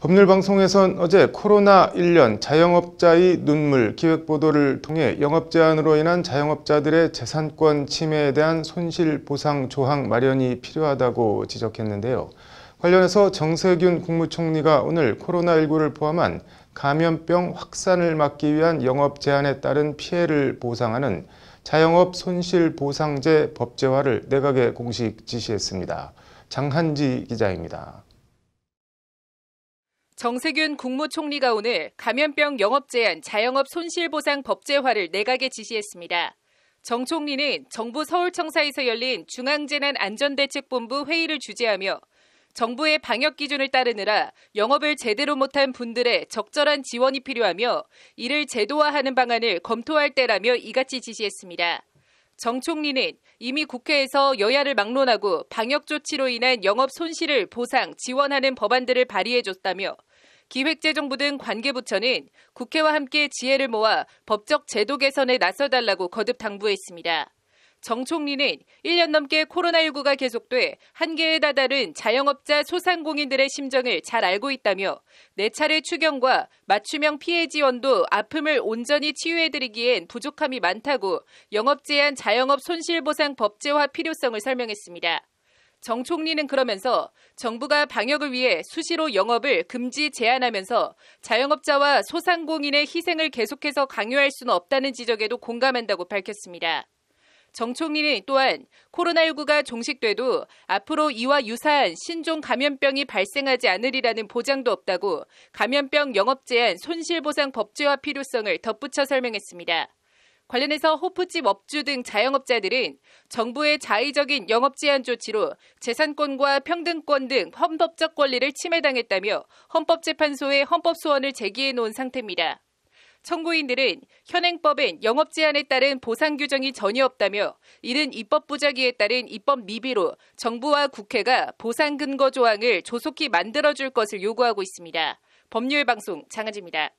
법률방송에선 어제 코로나1년 자영업자의 눈물 기획보도를 통해 영업 제한으로 인한 자영업자들의 재산권 침해에 대한 손실보상 조항 마련이 필요하다고 지적했는데요. 관련해서 정세균 국무총리가 오늘 코로나19를 포함한 감염병 확산을 막기 위한 영업 제한에 따른 피해를 보상하는 자영업 손실보상제 법제화를 내각에 공식 지시했습니다. 장한지 기자입니다. 정세균 국무총리가 오늘 감염병 영업 제한 자영업 손실보상 법제화를 내각에 지시했습니다. 정 총리는 정부 서울청사에서 열린 중앙재난안전대책본부 회의를 주재하며 정부의 방역 기준을 따르느라 영업을 제대로 못한 분들의 적절한 지원이 필요하며 이를 제도화하는 방안을 검토할 때라며 이같이 지시했습니다. 정 총리는 이미 국회에서 여야를 막론하고 방역 조치로 인한 영업 손실을 보상, 지원하는 법안들을 발의해줬다며 기획재정부 등 관계부처는 국회와 함께 지혜를 모아 법적 제도 개선에 나서달라고 거듭 당부했습니다. 정 총리는 1년 넘게 코로나19가 계속돼 한계에 다다른 자영업자 소상공인들의 심정을 잘 알고 있다며 내 차례 추경과 맞춤형 피해 지원도 아픔을 온전히 치유해드리기엔 부족함이 많다고 영업 제한 자영업 손실보상 법제화 필요성을 설명했습니다. 정 총리는 그러면서 정부가 방역을 위해 수시로 영업을 금지 제한하면서 자영업자와 소상공인의 희생을 계속해서 강요할 수는 없다는 지적에도 공감한다고 밝혔습니다. 정 총리는 또한 코로나19가 종식돼도 앞으로 이와 유사한 신종 감염병이 발생하지 않으리라는 보장도 없다고 감염병 영업 제한 손실보상 법제화 필요성을 덧붙여 설명했습니다. 관련해서 호프집 업주 등 자영업자들은 정부의 자의적인 영업 제한 조치로 재산권과 평등권 등 헌법적 권리를 침해당했다며 헌법재판소에 헌법 소원을 제기해 놓은 상태입니다. 청구인들은 현행법엔 영업 제한에 따른 보상 규정이 전혀 없다며 이는 입법 부작위에 따른 입법 미비로 정부와 국회가 보상 근거 조항을 조속히 만들어 줄 것을 요구하고 있습니다. 법률 방송 장은지입니다.